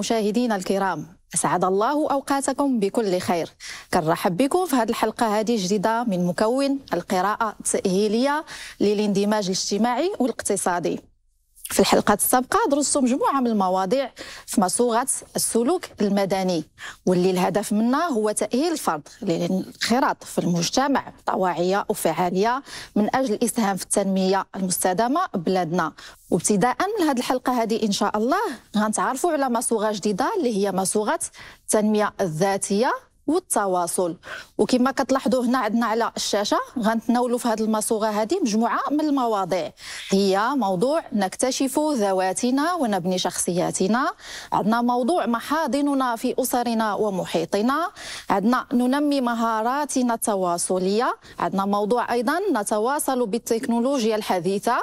مشاهدينا الكرام أسعد الله أوقاتكم بكل خير كنرحب بكم في هذه الحلقة هذه جديدة من مكون القراءة التأهيلية للاندماج الاجتماعي والاقتصادي في الحلقات السابقة درستو مجموعة من المواضيع في مصوغة السلوك المدني واللي الهدف منها هو تأهيل الفرد للانخراط في المجتمع طواعية وفعالية من أجل الإسهام في التنمية المستدامة بلادنا وابتداء من هذه الحلقة هذه إن شاء الله غنتعرفوا على مصوغة جديدة اللي هي مصوغة التنمية الذاتية والتواصل وكما كتلاحظوا هنا عندنا على الشاشه غنتناولوا في هذه المصوغه هذه مجموعه من المواضيع هي موضوع نكتشف ذواتنا ونبني شخصياتنا عندنا موضوع محاضننا في اسرنا ومحيطنا عندنا ننمي مهاراتنا التواصليه عندنا موضوع ايضا نتواصل بالتكنولوجيا الحديثه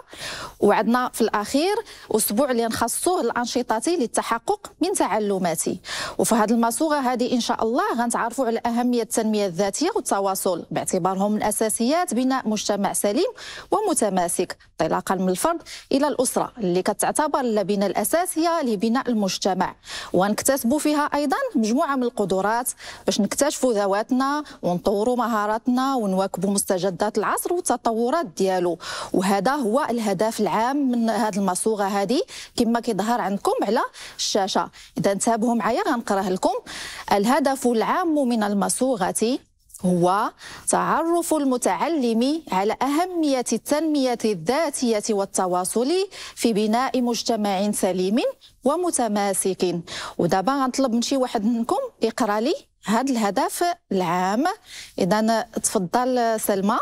وعندنا في الاخير اسبوع اللي نخصصوه لانشطتي للتحقق من تعلماتي وفي هذه المصوغه هذه ان شاء الله غنتعرف كيعرفوا على اهميه التنميه الذاتيه والتواصل باعتبارهم من اساسيات بناء مجتمع سليم ومتماسك انطلاقا من الفرد الى الاسره اللي كتعتبر اللبنه الاساسيه لبناء المجتمع ونكتسبوا فيها ايضا مجموعه من القدرات باش نكتشفوا ذواتنا ونطوروا مهاراتنا ونواكبوا مستجدات العصر والتطورات ديالو وهذا هو الهدف العام من هذه المصوغه هذه كما كيظهر عندكم على الشاشه اذا تابعوا معايا غنقراه لكم الهدف العام من المصوغة هو تعرف المتعلم على أهمية التنمية الذاتية والتواصل في بناء مجتمع سليم ومتماسك ودابا غنطلب من شي واحد منكم يقرا لي هذا الهدف العام إذا تفضل سلمى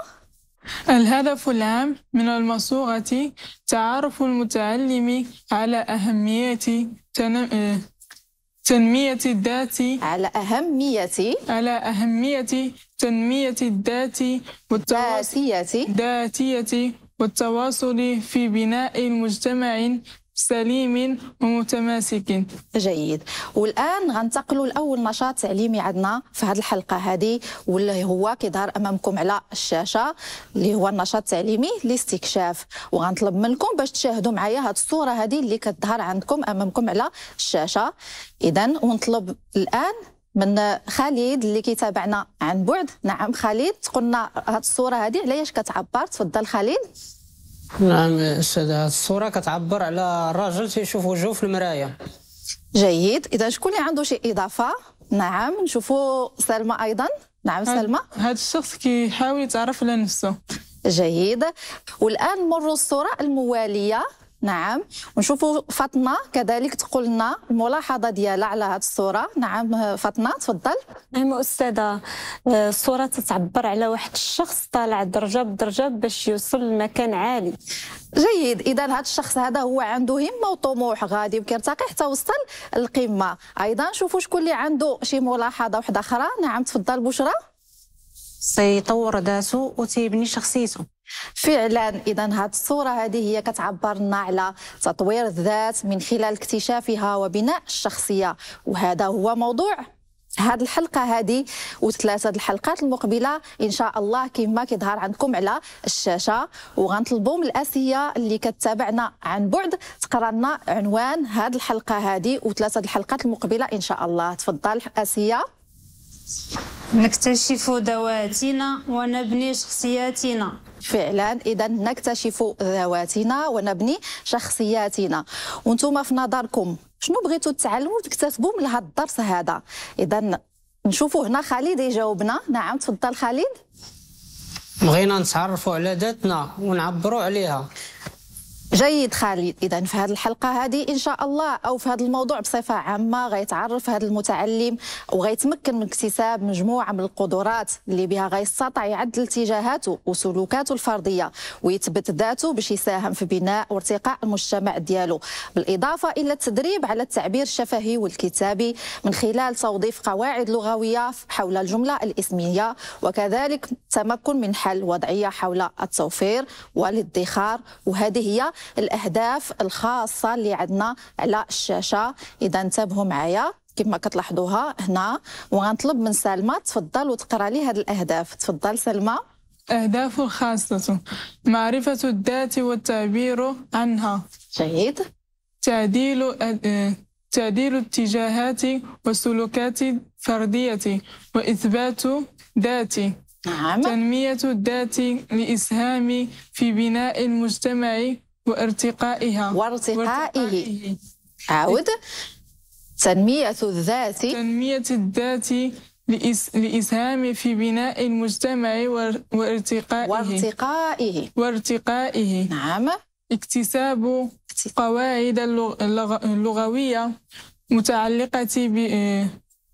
الهدف العام من المصوغة تعرف المتعلم على أهمية تنمية الذات على أهمية على أهمية تنمية الذات والتواصل ذاتية والتواصل في بناء مجتمع سليم ومتماسك جيد والان غنتقلوا لاول نشاط تعليمي عندنا في هذه الحلقه هذه واللي هو كيظهر امامكم على الشاشه اللي هو النشاط التعليمي الاستكشاف وغنطلب منكم باش تشاهدوا معايا هذه الصوره هذه اللي كتظهر عندكم امامكم على الشاشه اذا ونطلب الان من خالد اللي كيتابعنا عن بعد نعم خالد تقولنا هذه الصوره هذه علاش كتعبر تفضل خالد نعم السادة الصورة كتعبر على راجل تيشوف وجهه في المراية جيد إذا شكون اللي عنده شي إضافة نعم نشوفوا سلمى أيضا نعم سلمى هذا الشخص كيحاول يتعرف على نفسه جيد والآن مروا الصورة الموالية نعم ونشوفوا فاطمه كذلك تقول لنا الملاحظه ديالها على هذه الصوره نعم فاطمه تفضل نعم استاذه آه، الصوره تتعبر على واحد الشخص طالع درجه بدرجه باش يوصل لمكان عالي جيد اذا هذا الشخص هذا هو عنده همه وطموح غادي وكيرتقي حتى وصل القمة ايضا شوفوا شكون اللي عنده شي ملاحظه واحده اخرى نعم تفضل بشرى سيطور ذاته وتيبني شخصيته فعلا اذا هذه الصوره هذه هي كتعبر لنا على تطوير الذات من خلال اكتشافها وبناء الشخصيه وهذا هو موضوع هذه الحلقة هذه وثلاثة الحلقات المقبلة إن شاء الله كما كيظهر عندكم على الشاشة وغنطلبوا من الأسية اللي كتابعنا عن بعد تقرا لنا عنوان هذه الحلقة هذه وثلاثة الحلقات المقبلة إن شاء الله تفضل أسية نكتشف ذواتنا ونبني شخصياتنا فعلا اذا نكتشف ذواتنا ونبني شخصياتنا وانتم في نظركم شنو بغيتوا تتعلموا تكتسبوا من هذا الدرس هذا اذا نشوفوا هنا خالد يجاوبنا نعم تفضل خالد بغينا نتعرفوا على ذاتنا ونعبروا عليها جيد خالد اذا في هذه الحلقه هذه ان شاء الله او في هذا الموضوع بصفه عامه غيتعرف هذا المتعلم وغيتمكن من اكتساب مجموعه من القدرات اللي بها غيستطع يعدل اتجاهاته وسلوكاته الفرديه ويثبت ذاته باش يساهم في بناء وارتقاء المجتمع ديالو بالاضافه الى التدريب على التعبير الشفهي والكتابي من خلال توظيف قواعد لغويه حول الجمله الاسميه وكذلك التمكن من حل وضعيه حول التوفير والادخار وهذه هي الاهداف الخاصه اللي عندنا على الشاشه اذا انتبهوا معايا كما كتلاحظوها هنا وغنطلب من سلمى تفضل وتقرا لي هذه الاهداف تفضل سلمى أهداف خاصة معرفة الذات والتعبير عنها جيد تعديل تعديل اتجاهات وسلوكات فردية وإثبات ذاتي نعم. تنمية الذات لإسهامي في بناء المجتمع وارتقائها وارتقائه عاود تنمية الذات تنمية الذات لإسهام في بناء المجتمع وارتقائه وارتقائه وارتقائه نعم اكتساب قواعد اللغوية متعلقة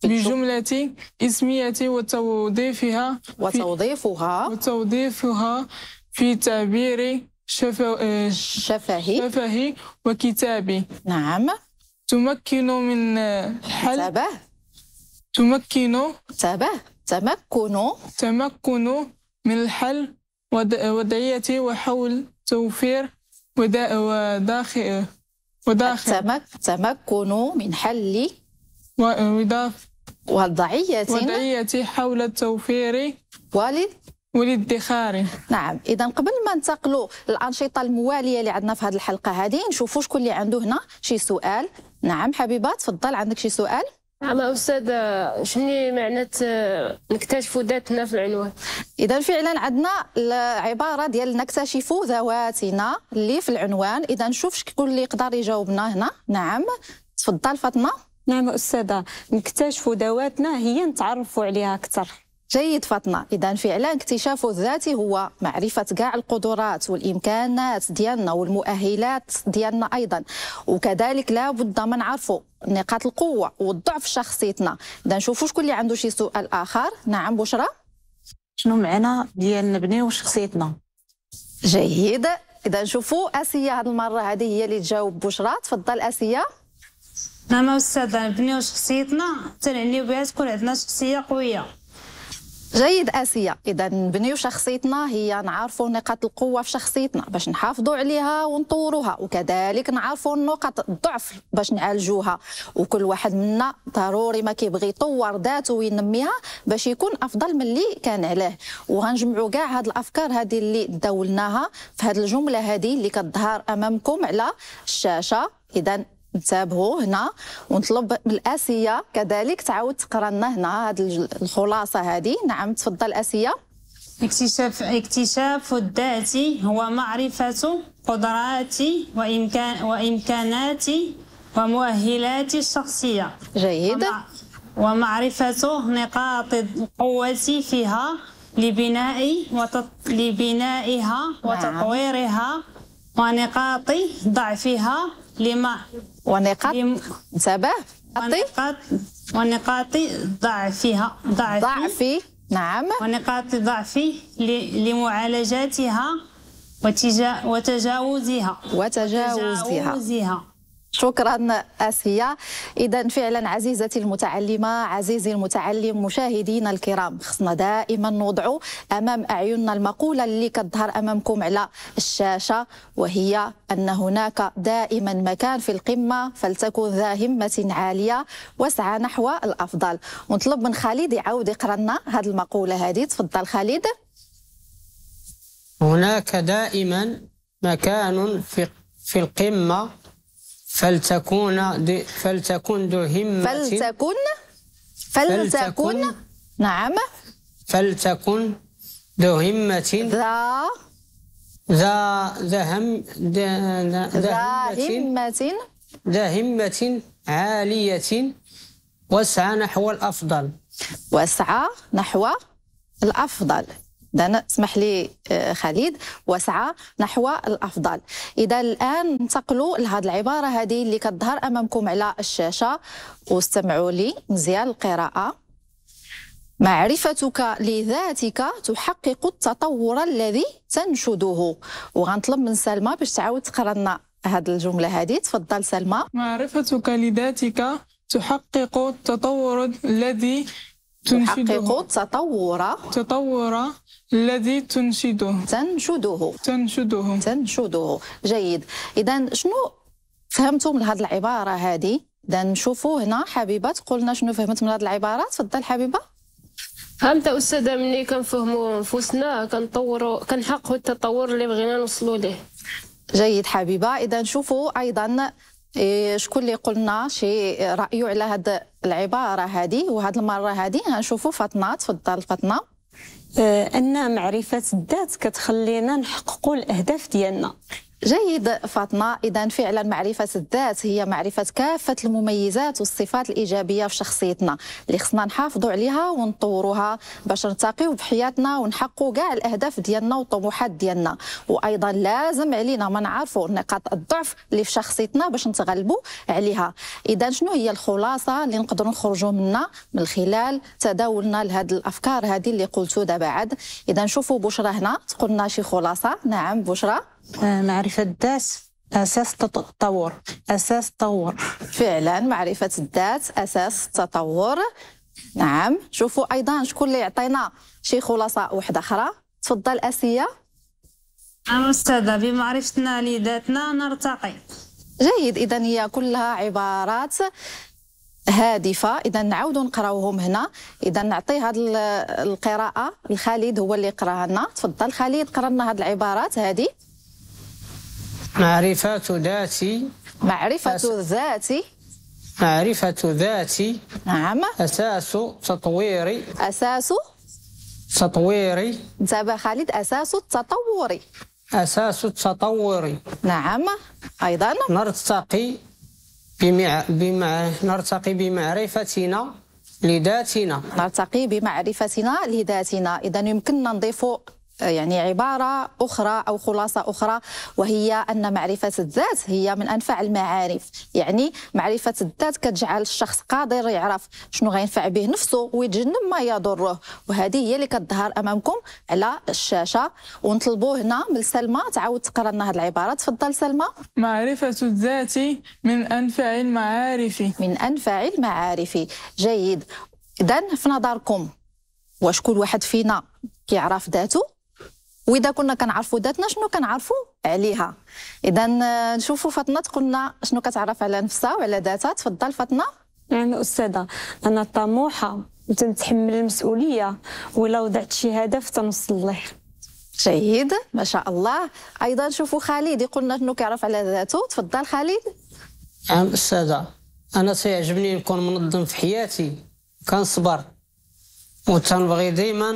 بجملة اسمية وتوظيفها وتوظيفها وتوظيفها في تعبير شفا... آه، شفهي شفهي وكتابي نعم تمكن من حل كتابة. تمكن كتابة. تمكن تمكن من الحل وضعيتي وحول توفير ودا... وداخل وداخل التمك... تمكن من حل وإضافة وضعية وضعية حول التوفير والد وليد الدخاري نعم اذا قبل ما ننتقلوا للانشطه المواليه اللي عندنا في هذه الحلقه هذه نشوفوا شكون اللي عنده هنا شي سؤال نعم حبيبه تفضل عندك شي سؤال نعم استاذ شنو معنى نكتشفوا ذاتنا في العنوان اذا فعلا عندنا العباره ديال نكتشفوا ذواتنا اللي في العنوان اذا نشوف شكون اللي يقدر يجاوبنا هنا نعم تفضل فاطمه نعم استاذه نكتشفوا ذواتنا هي نتعرفوا عليها اكثر جيد فاطمة إذا فعلا اكتشاف الذاتي هو معرفة كاع القدرات والإمكانات ديالنا والمؤهلات ديالنا أيضا وكذلك لابد من عرفه نقاط القوة والضعف شخصيتنا إذا نشوفوا شكون اللي عنده شي سؤال آخر نعم بشرى شنو معنا ديال نبنيو شخصيتنا جيد إذا نشوفوا آسيا هذه المرة هذه هي اللي تجاوب بشرى تفضل آسيا نعم أستاذة نبنيو شخصيتنا تنعنيو بها تكون عندنا شخصية قوية جيد آسيا إذا بنيو شخصيتنا هي نعرفوا نقاط القوة في شخصيتنا باش نحافظوا عليها ونطوروها وكذلك نعرفوا نقاط الضعف باش نعالجوها وكل واحد منا ضروري ما كيبغي يطور ذاته وينميها باش يكون أفضل من اللي كان عليه وغنجمعوا كاع هاد الأفكار هذه اللي داولناها في هاد الجملة هذه اللي كتظهر أمامكم على الشاشة إذا نتابعو هنا ونطلب من اسيا كذلك تعاود تقرا لنا هنا هذه الخلاصه هذه نعم تفضل اسيا اكتشاف اكتشاف الذات هو معرفة قدراتي وإمكان وإمكاناتي ومؤهلاتي الشخصية جيد ومعرفة نقاط قوتي فيها لبناء وتط... لبنائها نعم. وتطويرها ونقاط ضعفها لما ونقاط انتبه ونقاط ونقاط ضعفها ضعفي ضعفي نعم ونقاط ضعفي لمعالجتها وتجاوزها وتجاوزها, وتجاوزها. شكرا اسيا اذا فعلا عزيزتي المتعلمه عزيزي المتعلم مشاهدينا الكرام خصنا دائما نوضع امام اعيننا المقوله اللي كتظهر امامكم على الشاشه وهي ان هناك دائما مكان في القمه فلتكن ذا همه عاليه واسعى نحو الافضل ونطلب من خالد يعاود يقرا لنا هذه المقوله هذه تفضل خالد هناك دائما مكان في في القمه فلتكون دي فلتكن ذو همة فلتكن فلتكن نعم فلتكن ذو همة ذا ذا ذا هم ذا همة ذا همة عالية واسعى نحو الأفضل واسعى نحو الأفضل إذا اسمح لي آه، خالد وسعى نحو الأفضل إذا الآن ننتقلوا لهذه العبارة هذه اللي كتظهر أمامكم على الشاشة واستمعوا لي مزيان القراءة معرفتك لذاتك تحقق التطور الذي تنشده وغنطلب من سلمى باش تعاود تقرا لنا هذه الجملة هذه تفضل سلمى معرفتك لذاتك تحقق التطور الذي تحقق تطور تطور الذي تنشده تنشده تنشده تنشده جيد إذا شنو فهمتم من هذه العبارة هذه إذا نشوفوا هنا حبيبة تقول لنا شنو فهمت من هذه العبارة تفضل حبيبة فهمت استاذه ملي كنفهموا نفوسنا كنطوروا كنحققوا التطور اللي بغينا نوصلوا ليه جيد حبيبه اذا نشوفوا ايضا إيه، شكون اللي قلنا شي رايه على هاد العباره هذه وهاد المره هذه غنشوفوا فاطمه تفضل فاطمه آه، ان معرفه الذات كتخلينا نحققوا الاهداف ديالنا جيد فاطمة إذا فعلا معرفة الذات هي معرفة كافة المميزات والصفات الإيجابية في شخصيتنا اللي خصنا نحافظوا عليها ونطوروها باش نرتقيو بحياتنا ونحققوا كاع الأهداف ديالنا والطموحات ديالنا وأيضا لازم علينا ما نعرفوا نقاط الضعف اللي في شخصيتنا باش نتغلبوا عليها إذا شنو هي الخلاصة اللي نقدروا نخرجوا منها من خلال تداولنا لهذه الأفكار هذه اللي قلتو دابا عاد إذا نشوفوا بشرى هنا تقولنا شي خلاصة نعم بشرى آه، معرفة الذات أساس التطور أساس التطور فعلا معرفة الذات أساس التطور نعم شوفوا أيضا شكون اللي يعطينا شي خلاصة واحدة أخرى تفضل آسيا أستاذة بمعرفتنا لذاتنا نرتقي جيد إذا هي كلها عبارات هادفة إذا نعاود نقراوهم هنا إذا نعطي هاد القراءة لخالد هو اللي يقراها لنا تفضل خالد قرا لنا هاد العبارات هذه معرفة ذاتي معرفة ذاتي معرفة ذاتي نعم أساس تطويري أساس تطويري انتبه خالد أساس التطوري أساس التطوري نعم أيضا نرتقي بمع... بمع... نرتقي بمعرفتنا لذاتنا نرتقي بمعرفتنا لذاتنا إذا يمكننا نضيف آه، يعني عبارة أخرى أو خلاصة أخرى وهي أن معرفة الذات هي من أنفع المعارف يعني معرفة الذات كتجعل الشخص قادر يعرف شنو غينفع به نفسه ويتجنب ما يضره وهذه هي اللي كتظهر أمامكم على الشاشة ونطلبوا هنا من سلمى تعاود تقرا لنا هذه العبارة تفضل سلمى معرفة الذات من أنفع المعارف من أنفع المعارف جيد إذا في نظركم واش كل واحد فينا كيعرف ذاته واذا كنا كنعرفوا ذاتنا شنو كنعرفوا عليها اذا نشوفوا فاطمه تقولنا شنو كتعرف على نفسها وعلى ذاتها تفضل فاطمه يعني استاذه انا طموحه وتنتحمل المسؤوليه ولا وضعت شي هدف تنوصل ليه جيد ما شاء الله ايضا شوفوا خالد لنا شنو كيعرف على ذاته تفضل خالد نعم استاذه انا تيعجبني نكون منظم في حياتي كنصبر وتنبغي ديما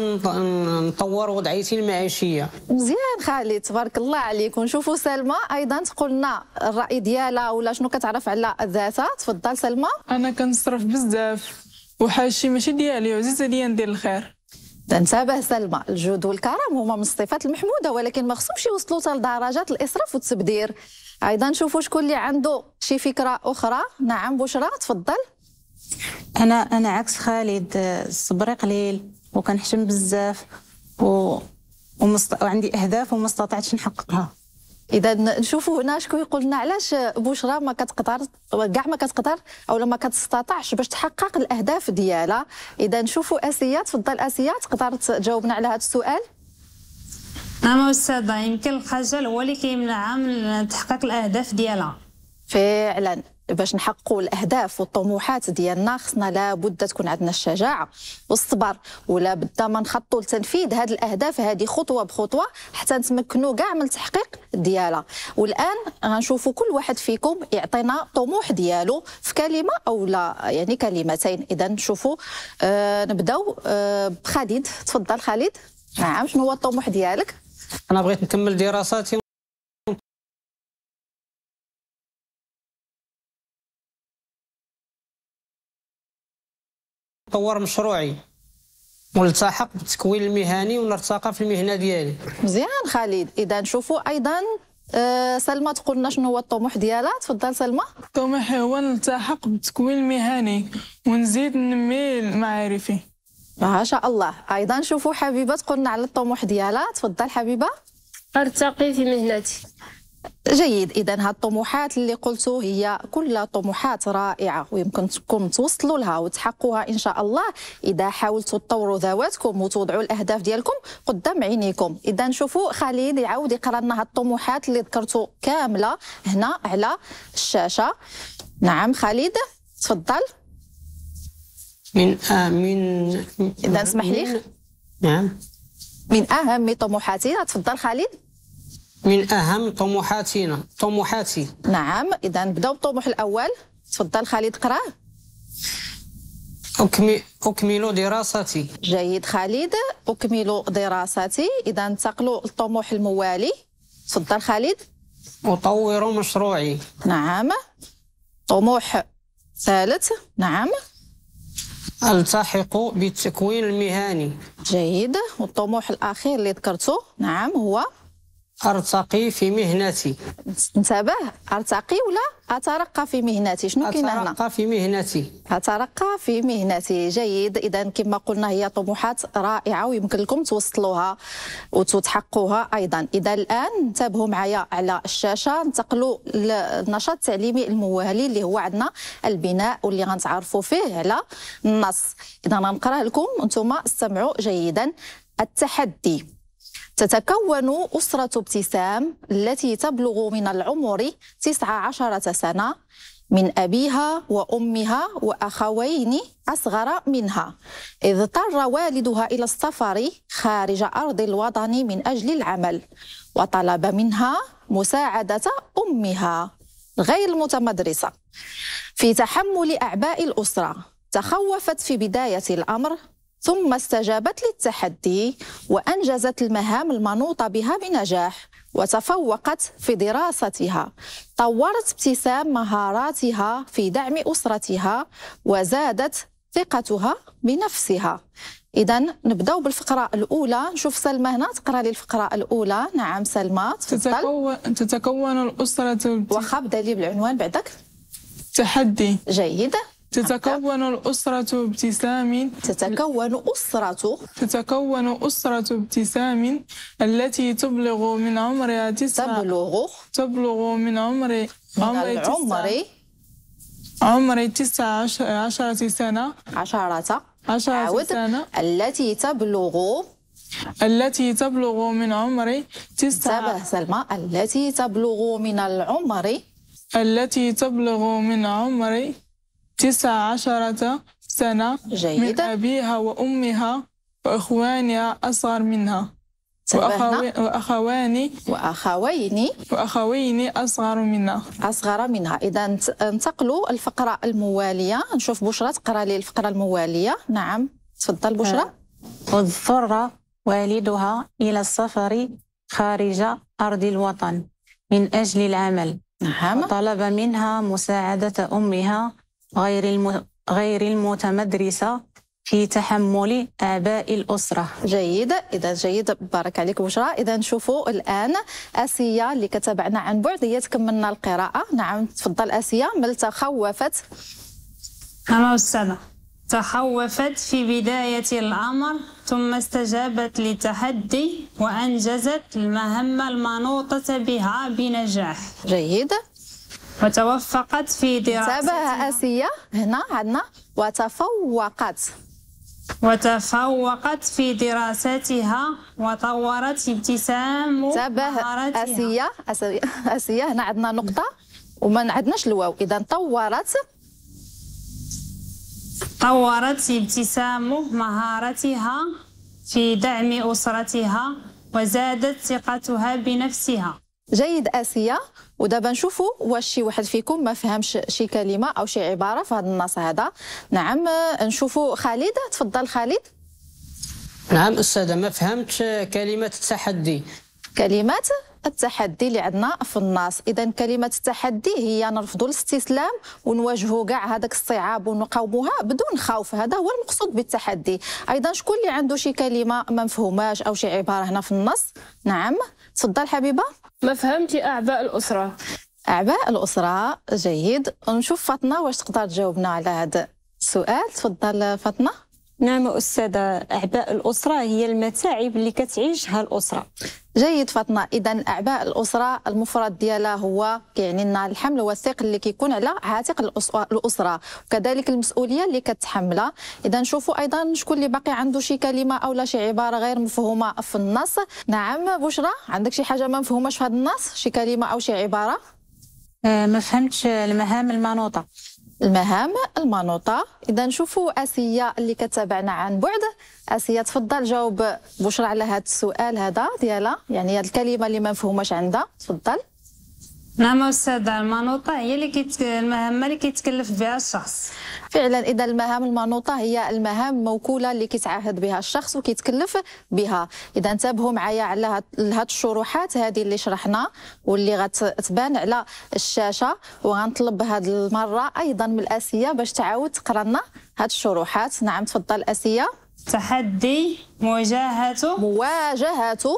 نطور وضعيتي المعيشيه مزيان خالد تبارك الله عليك ونشوفوا سلمى ايضا تقول لنا الراي ديالها ولا شنو كتعرف على ذاتها تفضل سلمى انا كنصرف بزاف وحاشي ماشي ديالي وعزيز عليا ندير الخير تنتبه سلمى الجود والكرم هما من الصفات المحموده ولكن ما خصهمش يوصلوا لدرجات الاسراف والتبذير ايضا شوفوا شكون اللي عنده شي فكره اخرى نعم بشرى تفضل انا انا عكس خالد آه، صبري قليل وكنحشم بزاف و... ومست... وعندي اهداف وما استطعتش نحققها اذا نشوفوا هنا شكون يقول لنا علاش بشرى ما كتقدر كاع ما كتقدر او ما كتستطعش باش تحقق الاهداف ديالها اذا نشوفوا اسيا تفضل اسيا تقدر تجاوبنا على هذا السؤال نعم استاذه يمكن الخجل هو اللي كيمنعها من تحقيق الاهداف ديالها فعلا باش نحققوا الاهداف والطموحات ديالنا خصنا لابد تكون عندنا الشجاعه والصبر ولا بد ما نخطوا لتنفيذ هذه الاهداف هذه خطوه بخطوه حتى نتمكنوا كاع من التحقيق ديالها والان غنشوفوا كل واحد فيكم يعطينا الطموح ديالو في كلمه او لا يعني كلمتين اذا نشوفوا آه نبداو آه بخالد تفضل خالد نعم شنو هو الطموح ديالك انا بغيت نكمل دراساتي طور مشروعي ملتحق بالتكوين المهني ونرتقى في المهنه ديالي مزيان خالد اذا نشوفوا ايضا سلمى آه، سلمى تقولنا شنو هو الطموح ديالها تفضل سلمى الطموح هو نلتحق بالتكوين المهني ونزيد ننمي معارفي ما شاء الله ايضا نشوفوا حبيبه تقولنا على الطموح ديالها تفضل حبيبه ارتقي في مهنتي جيد اذا هاد الطموحات اللي قلتو هي كلها طموحات رائعه ويمكن تكون توصلوا لها وتحققوها ان شاء الله اذا حاولتوا تطوروا ذواتكم وتوضعوا الاهداف ديالكم قدام عينيكم اذا شوفوا خالد يعاود يقرا لنا هاد الطموحات اللي ذكرتو كامله هنا على الشاشه نعم خالد تفضل من آه من اذا اسمح لي نعم من اهم طموحاتي تفضل خالد من أهم طموحاتنا طموحاتي نعم إذا نبداو بالطموح الأول تفضل خالد قرأ أكمل أكمل دراستي جيد خالد أكمل دراستي إذا انتقلوا للطموح الموالي تفضل خالد أطور مشروعي نعم طموح ثالث نعم التحق بالتكوين المهني جيد والطموح الأخير اللي ذكرته نعم هو ارتقي في مهنتي انتبه ارتقي ولا اترقى في مهنتي شنو كاين هنا اترقى في مهنتي اترقى في مهنتي جيد اذا كما قلنا هي طموحات رائعه ويمكن لكم توصلوها وتتحققوها ايضا اذا الان انتبهوا معايا على الشاشه انتقلوا للنشاط التعليمي الموالي اللي هو عندنا البناء واللي غنتعرفوا فيه على النص اذا غنقرا لكم انتم استمعوا جيدا التحدي تتكون أسرة ابتسام التي تبلغ من العمر 19 سنة من أبيها وأمها وأخوين أصغر منها إذ اضطر والدها إلى السفر خارج أرض الوطن من أجل العمل وطلب منها مساعدة أمها غير المتمدرسة في تحمل أعباء الأسرة تخوفت في بداية الأمر ثم استجابت للتحدي وأنجزت المهام المنوطة بها بنجاح وتفوقت في دراستها طورت ابتسام مهاراتها في دعم أسرتها وزادت ثقتها بنفسها إذا نبداو بالفقرة الأولى نشوف سلمى هنا تقرا لي الفقرة الأولى نعم سلمى تتكون تتكون الأسرة وخا بدا لي بالعنوان بعدك تحدي جيد تتكون الأسرة ابتسام تتكون أسرة تتكون أسرة ابتسام التي تبلغ من عمرها تسعة تبلغ تبلغ من عمر عمر عمر عمر تسعة عشرة سنة عشرة عشرة سنة التي تبلغ التي تبلغ من عمر تسعة سلمى التي تبلغ من العمر التي تبلغ من عمر تسع عشرة سنة جيدة. من أبيها وأمها وإخوانها أصغر منها وأخواني وأخوين وأخوين أصغر منها أصغر منها إذا انتقلوا الفقرة الموالية نشوف بشرى تقرأ لي الفقرة الموالية نعم تفضل بشرى أه، اضطر والدها إلى السفر خارج أرض الوطن من أجل العمل نعم طلب منها مساعدة أمها غير الم... غير المتمدرسة في تحمل آباء الأسرة جيد إذا جيد بارك عليك بشرى إذا نشوفوا الآن آسيا اللي كتبعنا عن بعد هي تكملنا القراءة نعم تفضل آسيا بل تخوفت أنا أستاذة تخوفت في بداية الأمر ثم استجابت للتحدي وأنجزت المهمة المنوطة بها بنجاح جيد وتوفقت في دراسة انتبه آسيا هنا عندنا وتفوقت وتفوقت في دراستها وطورت ابتسام انتبه آسيا آسيا هنا عندنا نقطة وما عندناش الواو إذا طورت طورت ابتسام مهارتها في دعم أسرتها وزادت ثقتها بنفسها جيد آسيا ودابا نشوفوا واش شي واحد فيكم ما فهمش شي كلمه او شي عباره في هذا النص هذا نعم نشوفوا خالد تفضل خالد نعم استاذه ما فهمتش كلمه التحدي كلمات التحدي اللي عندنا في النص اذا كلمه التحدي هي نرفضوا الاستسلام ونواجهوا كاع هذاك الصعاب ونقاوموها بدون خوف هذا هو المقصود بالتحدي ايضا شكون اللي عنده شي كلمه ما مفهوماش او شي عباره هنا في النص نعم تفضل حبيبه فهمتي أعباء الأسرة أعباء الأسرة جيد نشوف فاطمة واش تقدر تجاوبنا على هذا السؤال تفضل فاطمة نعم أستاذة أعباء الأسرة هي المتاعب اللي كتعيشها الأسرة جيد فاطمه اذا اعباء الاسره المفرد ديالها هو كيعني لنا الحمل والثقل اللي كيكون على عاتق الاسره وكذلك المسؤوليه اللي كتحملها اذا نشوفوا ايضا شكون اللي باقي عنده شي كلمه او شي عباره غير مفهومه في النص نعم بشرى عندك شي حاجه ما مفهوماش في هذا النص شي كلمه او شي عباره آه، ما فهمتش المهام المنوطه المهام المنوطة إذا نشوفوا آسيا اللي كتابعنا عن بعد آسيا تفضل جاوب بشرى على هذا السؤال هذا ديالها يعني هذه الكلمة اللي ما مفهوماش عندها تفضل نعم استاذ المانوطه هي اللي كيت المهمه اللي كيتكلف بها الشخص فعلا اذا المهام المانوطه هي المهام موكوله اللي كيتعهد بها الشخص وكيتكلف بها اذا انتبهوا معايا على هاد الشروحات هذه اللي شرحنا واللي غتبان على الشاشه وغنطلب هاد المره ايضا من الاسيه باش تعاود تقرا لنا هاد الشروحات نعم تفضل اسيه تحدي مواجهته مواجهته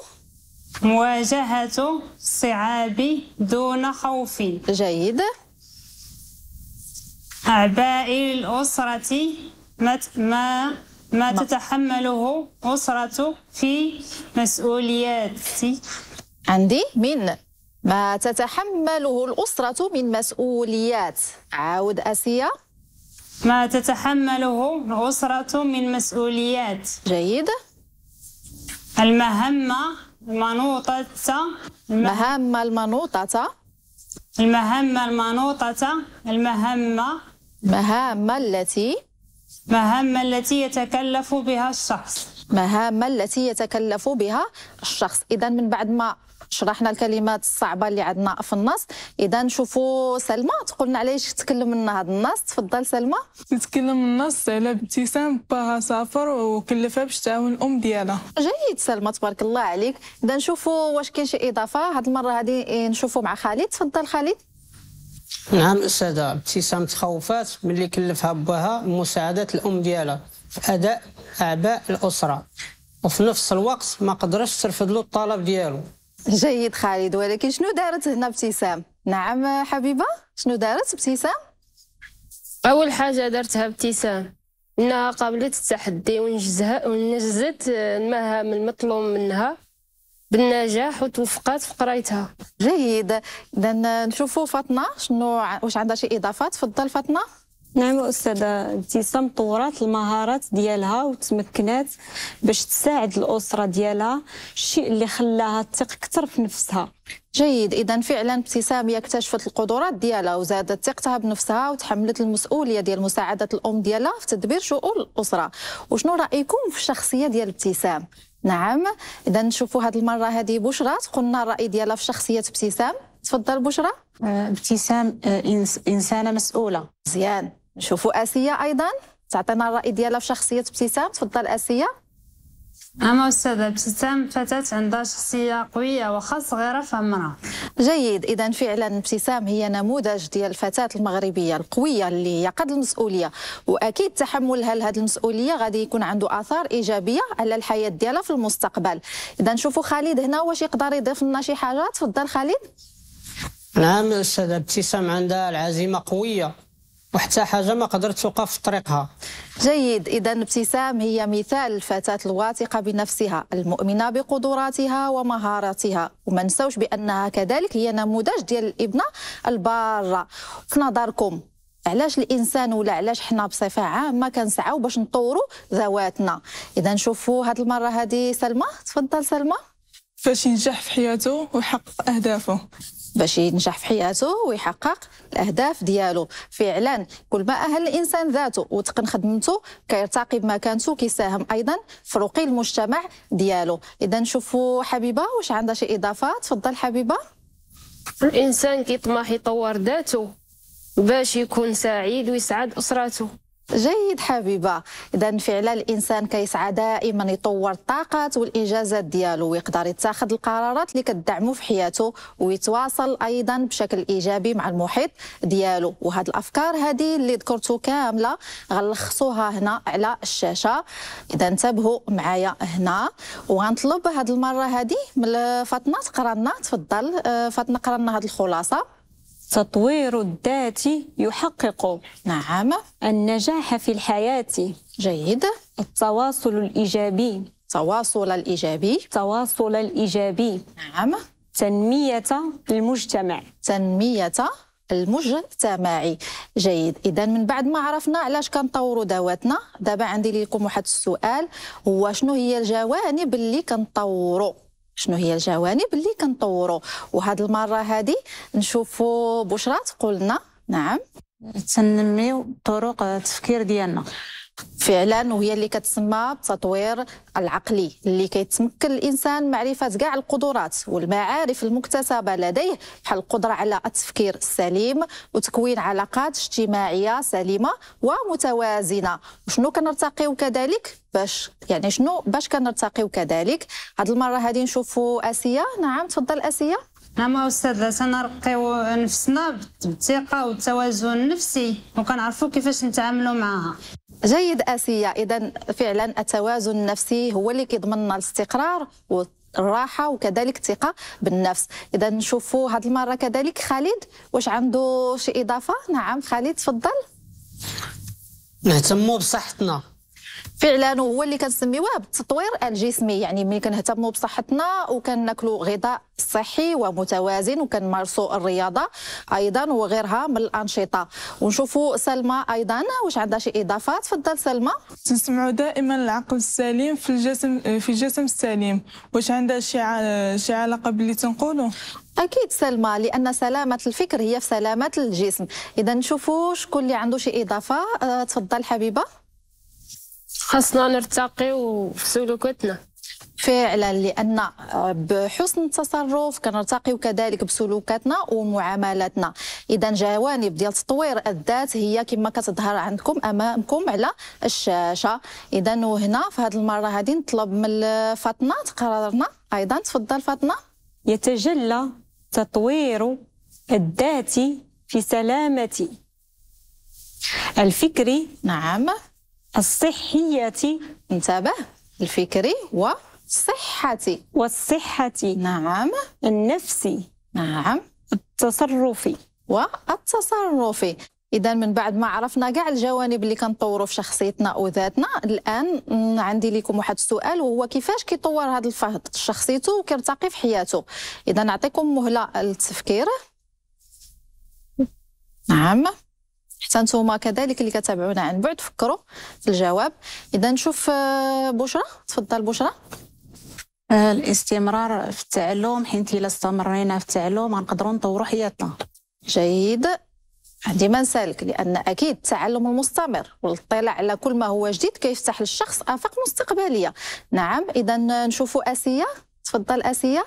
مواجهة الصعاب دون خوف جيد أعباء الأسرة ما ما تتحمله أسرة في مسؤوليات عندي من ما تتحمله الأسرة من مسؤوليات عاود أسيا ما تتحمله الأسرة من مسؤوليات جيد المهمة المنوطة المهمة المنوطة المهمة المنوطة المهمة المهمة التي مهمة التي يتكلف بها الشخص مهام التي يتكلف بها الشخص إذا من بعد ما شرحنا الكلمات الصعبه اللي عندنا في النص اذا نشوفوا سلمى تقول لنا علاش تكلم لنا هذا النص تفضل سلمى تتكلم النص على ابتسام باها سافر وكلفها باش تعاون الام ديالها جيد سلمى تبارك الله عليك اذا نشوفوا واش كاين شي اضافه هاد المره هذه إيه، نشوفوا مع خالد تفضل خالد نعم استاذه ابتسام تخوفات ملي كلفها باها مساعدة الأم ديالها في أداء أعباء الأسرة وفي نفس الوقت ما قدرش ترفض له الطلب ديالو جيد خالد ولكن شنو دارت هنا ابتسام نعم حبيبه شنو دارت ابتسام اول حاجه درتها ابتسام انها قابلت التحدي ونجزها ونجزت آه، المهام المطلوب منها بالنجاح وتوفقات في قرايتها جيد اذا نشوفوا فاطمه شنو واش عندها شي اضافات تفضل فاطمه نعم استاذه ابتسام طورات المهارات ديالها وتمكنات باش تساعد الاسره ديالها الشيء اللي خلاها تثق اكثر في نفسها جيد اذا فعلا ابتسام هي اكتشفت القدرات ديالها وزادت ثقتها بنفسها وتحملت المسؤوليه ديال مساعده الام ديالها في تدبير شؤون الاسره وشنو رايكم في الشخصيه ديال ابتسام نعم اذا نشوفوا هذه المره هذه بشرى تقولنا الراي ديالها في شخصيه ابتسام تفضل بشرى آه، ابتسام آه، انسانه مسؤوله مزيان نشوفوا اسيا ايضا تعطينا الراي ديالها في شخصيه ابتسام تفضل اسيا أما أستاذة ابتسام فتاة عندها شخصية قوية وخا صغيرة فمرأة جيد إذا فعلا ابتسام هي نموذج ديال الفتاة المغربية القوية اللي هي قد المسؤولية وأكيد تحملها لهذه المسؤولية غادي يكون عنده آثار إيجابية على الحياة ديالها في المستقبل إذا نشوفوا خالد هنا واش يقدر يضيف لنا شي حاجة تفضل خالد نعم أستاذة ابتسام عندها العزيمة قوية وحتى حاجه ما قدرت توقف في طريقها جيد اذا ابتسام هي مثال الفتاه الواثقه بنفسها المؤمنه بقدراتها ومهاراتها وما نساوش بانها كذلك هي نموذج ديال الابنه الباره في نظركم علاش الانسان ولا علاش حنا بصفه عامه كنسعاو باش نطوروا ذواتنا اذا نشوفوا هذه المره هذه سلمى تفضل سلمى باش ينجح في حياته ويحقق اهدافه باش ينجح في حياته ويحقق الاهداف ديالو فعلا كل ما اهل الانسان ذاته وتقن خدمته كيرتقي بمكانته كيساهم ايضا في رقي المجتمع ديالو اذا نشوفوا حبيبه واش عندها شي اضافه تفضل حبيبه الانسان كيطمح يطور ذاته باش يكون سعيد ويسعد اسرته جيد حبيبه اذا فعلا الانسان كيسعى دائما يطور الطاقات والانجازات ديالو ويقدر يتخذ القرارات اللي كتدعمو في حياته ويتواصل ايضا بشكل ايجابي مع المحيط ديالو وهاد الافكار هذه اللي ذكرتو كامله غنلخصوها هنا على الشاشه اذا انتبهوا معايا هنا وغنطلب هاد المره هذه من فاطمه تقرا لنا تفضل آه، فاطمه قرا لنا هاد الخلاصه التطوير الذاتي يحقق نعم النجاح في الحياة جيد التواصل الإيجابي التواصل الإيجابي التواصل الإيجابي نعم تنمية المجتمع تنمية المجتمع جيد اذا من بعد ما عرفنا علاش كنطوروا ذواتنا دابا عندي لكم واحد السؤال هو شنو هي الجوانب اللي كنطوروا شنو هي الجوانب اللي كنطوروا وهاد المره هذه نشوفوا بشرى تقول لنا نعم تنميو طرق التفكير ديالنا فعلا وهي اللي كتسمى التطوير العقلي اللي كيتمكن الانسان معرفه كاع القدرات والمعارف المكتسبه لديه بحال القدره على التفكير السليم وتكوين علاقات اجتماعيه سليمه ومتوازنه وشنو كنرتقيو كذلك باش يعني شنو باش كنرتقيو كذلك هاد المره هادي نشوفوا اسيا نعم تفضل اسيا نعم استاذه سنرقيو نفسنا بالثقه والتوازن النفسي وكنعرفوا كيفاش نتعاملوا معها جيد آسيا إذا فعلا التوازن النفسي هو اللي كيضمن لنا الاستقرار الراحة وكذلك الثقة بالنفس إذا نشوفوا هذه المرة كذلك خالد واش عنده شي إضافة نعم خالد تفضل نهتموا بصحتنا فعلا هو اللي كنسميوه بالتطوير الجسمي يعني ملي كنهتموا بصحتنا وكناكلوا غذاء صحي ومتوازن وكنمارسوا الرياضه ايضا وغيرها من الانشطه ونشوفوا سلمى ايضا واش عندها شي اضافات تفضل سلمى تنسمعوا دائما العقل السليم في الجسم في الجسم السليم واش عندها شي شي علاقه باللي تنقولوا اكيد سلمى لان سلامه الفكر هي في سلامه الجسم اذا نشوفوا شكون اللي عنده شي اضافه آه، تفضل حبيبه خاصنا نرتقيو في سلوكاتنا فعلا لان آه، بحسن التصرف كنرتقي كذلك بسلوكاتنا ومعاملاتنا اذا جوانب ديال تطوير الذات هي كما كتظهر عندكم امامكم على الشاشه اذا وهنا في هذه المره هذه نطلب من فاطمه تقررنا ايضا تفضل فاطمه يتجلى تطوير الذات في سلامتي الفكري نعم الصحية انتبه الفكري والصحة والصحة نعم النفسي نعم التصرفي والتصرفي اذا من بعد ما عرفنا كاع الجوانب اللي كنطوروا في شخصيتنا وذاتنا الان عندي لكم واحد السؤال وهو كيفاش كيطور هذا الفهد شخصيته وكيرتقي في حياته اذا نعطيكم مهله للتفكير نعم حتى نتوما كذلك اللي كتابعونا عن بعد فكروا في الجواب اذا نشوف آه، بشرى تفضل بشرى آه، الاستمرار في التعلم حيت الا استمرينا في التعلم غنقدروا نطوروا حياتنا جيد ديما نسالك لان اكيد التعلم المستمر والاطلاع على كل ما هو جديد كيفتح للشخص افاق مستقبليه نعم اذا نشوفوا اسيا تفضل اسيا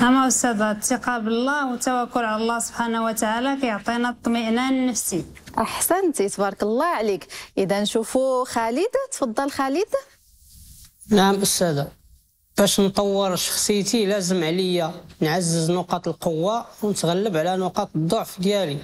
أما أستاذ الثقة بالله والتوكل على الله سبحانه وتعالى كيعطينا الطمئنان النفسي أحسنتي تبارك الله عليك إذا نشوفوا خالد تفضل خالد نعم أستاذة باش نطور شخصيتي لازم عليا نعزز نقاط القوة ونتغلب على نقاط الضعف ديالي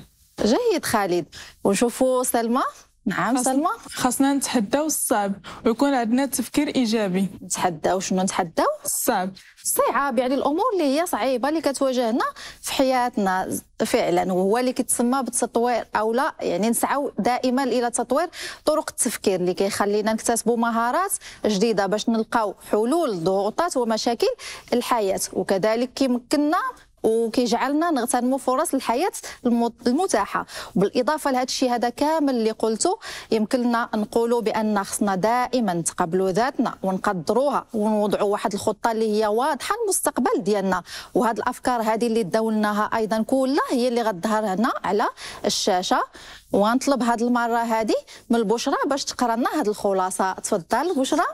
جيد خالد ونشوفوا سلمى نعم سلمى خاصنا نتحداو الصعب ويكون عندنا تفكير ايجابي نتحداو شنو نتحداو الصعب الصعاب يعني الامور اللي هي صعيبه اللي كتواجهنا في حياتنا فعلا وهو اللي كيتسمى بالتطوير او لا يعني نسعوا دائما الى تطوير طرق التفكير اللي كيخلينا نكتسبوا مهارات جديده باش نلقاو حلول ضغوطات ومشاكل الحياه وكذلك كيمكننا وكيجعلنا نغتنموا فرص الحياه المتاحه بالاضافه لهذا الشيء هذا كامل اللي قلته يمكن لنا نقولوا بان خصنا دائما نتقبلوا ذاتنا ونقدروها ونوضعوا واحد الخطه اللي هي واضحه المستقبل ديالنا وهذه الافكار هذه اللي داولناها ايضا كلها هي اللي غتظهر هنا على الشاشه وغنطلب هذه المره هذه من البشرى باش تقرا لنا هذه الخلاصه تفضل بشرى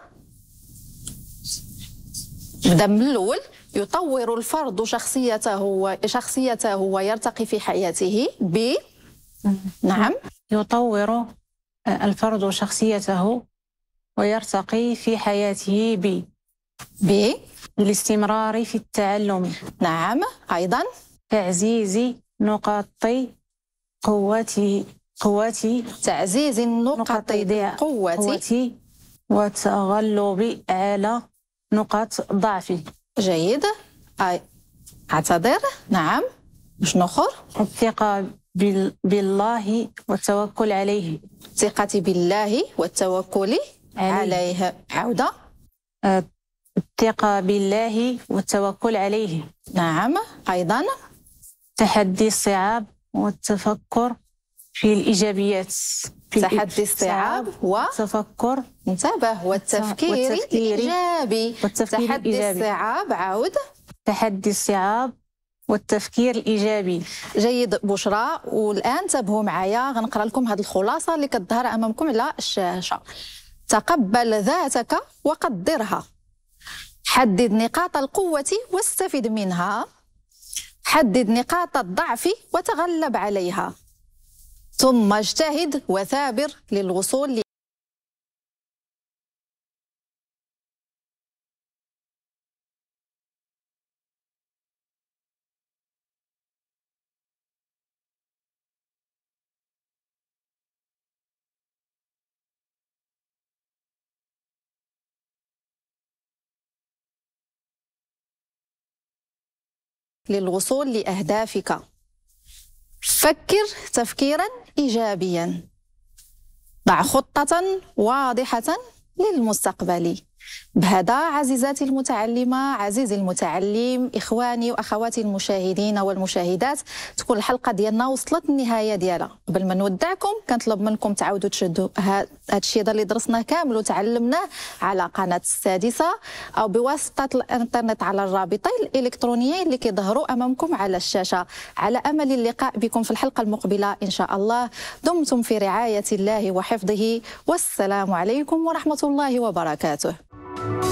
نبدا من الاول يطور الفرد شخصيته شخصيته ويرتقي في حياته ب نعم يطور آه، الفرد شخصيته ويرتقي في حياته ب ب الاستمرار في التعلم نعم أيضا تعزيز نقاط قوته قوتي تعزيز النقاط قوتي, قوتي وتغلب على نقاط ضعفي جيدة أي أعتذر نعم مش نخر الثقة بالله والتوكل عليه ثقتي بالله والتوكل عليه, عليه. عودة الثقة بالله والتوكل عليه نعم أيضا تحدي الصعاب والتفكر في الإيجابيات تحدي استيعاب وتفكر انتبه والتفكير, والتفكير الإيجابي والتفكير تحدي الإيجابي. استيعاب عاود تحدي استيعاب والتفكير الايجابي جيد بشرى والان انتبهوا معايا غنقرا لكم هذه الخلاصه اللي كتظهر امامكم على الشاشه تقبل ذاتك وقدرها حدد نقاط القوه واستفد منها حدد نقاط الضعف وتغلب عليها ثم اجتهد وثابر للوصول للوصول لأهدافك فكر تفكيرا ايجابيا ضع خطه واضحه للمستقبل بهذا عزيزاتي المتعلمة عزيزي المتعلم إخواني وأخواتي المشاهدين والمشاهدات تكون الحلقة ديالنا وصلت النهاية ديالها قبل ما نودعكم كنطلب منكم تعاودوا تشدوا هاد الشيء اللي درسناه كامل وتعلمناه على قناة السادسة أو بواسطة الإنترنت على الرابطين الإلكترونيين اللي كيظهروا أمامكم على الشاشة على أمل اللقاء بكم في الحلقة المقبلة إن شاء الله دمتم في رعاية الله وحفظه والسلام عليكم ورحمة الله وبركاته Thank you